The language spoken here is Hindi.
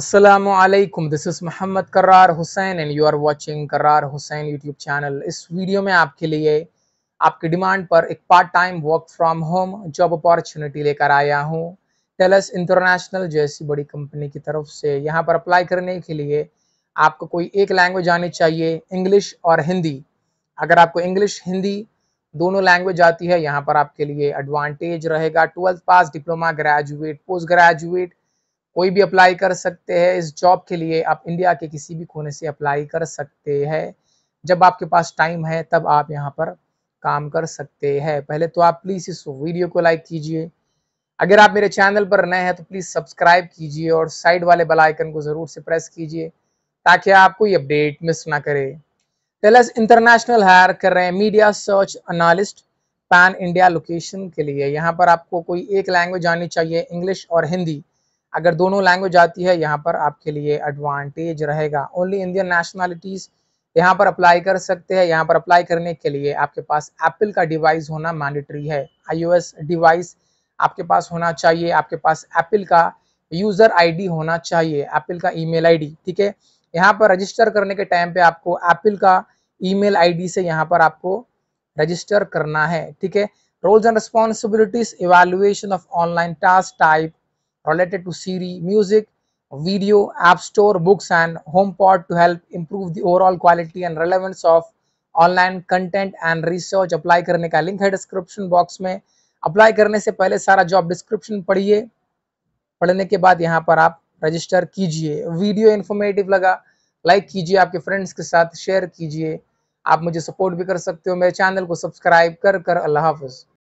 Aslam this is Mohammad Karar Hussain and you are watching Karar Hussain YouTube channel इस वीडियो में आपके लिए आपकी डिमांड पर एक part time work from home job opportunity लेकर आया हूँ टेलस इंटरनेशनल जैसी बड़ी कंपनी की तरफ से यहाँ पर अप्लाई करने के लिए आपको कोई एक लैंग्वेज आनी चाहिए इंग्लिश और हिंदी अगर आपको इंग्लिश हिंदी दोनों लैंग्वेज आती है यहाँ पर आपके लिए एडवांटेज रहेगा twelfth pass diploma graduate post graduate कोई भी अप्लाई कर सकते हैं इस जॉब के लिए आप इंडिया के किसी भी कोने से अप्लाई कर सकते हैं जब आपके पास टाइम है तब आप यहाँ पर काम कर सकते हैं पहले तो आप प्लीज़ इस वीडियो को लाइक कीजिए अगर आप मेरे चैनल पर नए हैं तो प्लीज़ सब्सक्राइब कीजिए और साइड वाले बेल आइकन को ज़रूर से प्रेस कीजिए ताकि आपको ये अपडेट मिस ना करे टेलस इंटरनेशनल हायर कर रहे हैं media search analyst pan India location के लिए यहाँ पर आपको कोई एक लैंग्वेज आनी चाहिए इंग्लिश और हिंदी अगर दोनों लैंग्वेज आती है यहाँ पर आपके लिए एडवांटेज रहेगा ओनली इंडियन नेशनैलिटीज यहाँ पर अप्लाई कर सकते हैं यहाँ पर अप्लाई करने के लिए आपके पास एप्पल का डिवाइस होना मैंडेटरी है आईओएस डिवाइस आपके पास होना चाहिए आपके पास एप्पल का यूज़र आईडी होना चाहिए एप्पल का ईमेल आईडी ठीक है यहाँ पर रजिस्टर करने के टाइम पे आपको एप्पल का ईमेल आईडी से यहाँ पर आपको रजिस्टर करना है ठीक है roles and responsibilities evaluation of online task type related to Siri, music, video, app store, books and HomePod to help improve the overall quality and relevance of online content and research apply करने का लिंक है डिस्क्रिप्शन बॉक्स में अप्लाई करने से पहले सारा जॉब डिस्क्रिप्शन पढ़िए पढ़ने के बाद यहाँ पर आप रजिस्टर कीजिए वीडियो इन्फॉर्मेटिव लगा लाइक कीजिए आपके फ्रेंड्स के साथ शेयर कीजिए आप मुझे सपोर्ट भी कर सकते हो मेरे चैनल को सब्सक्राइब कर कर अल्लाह हाफिज़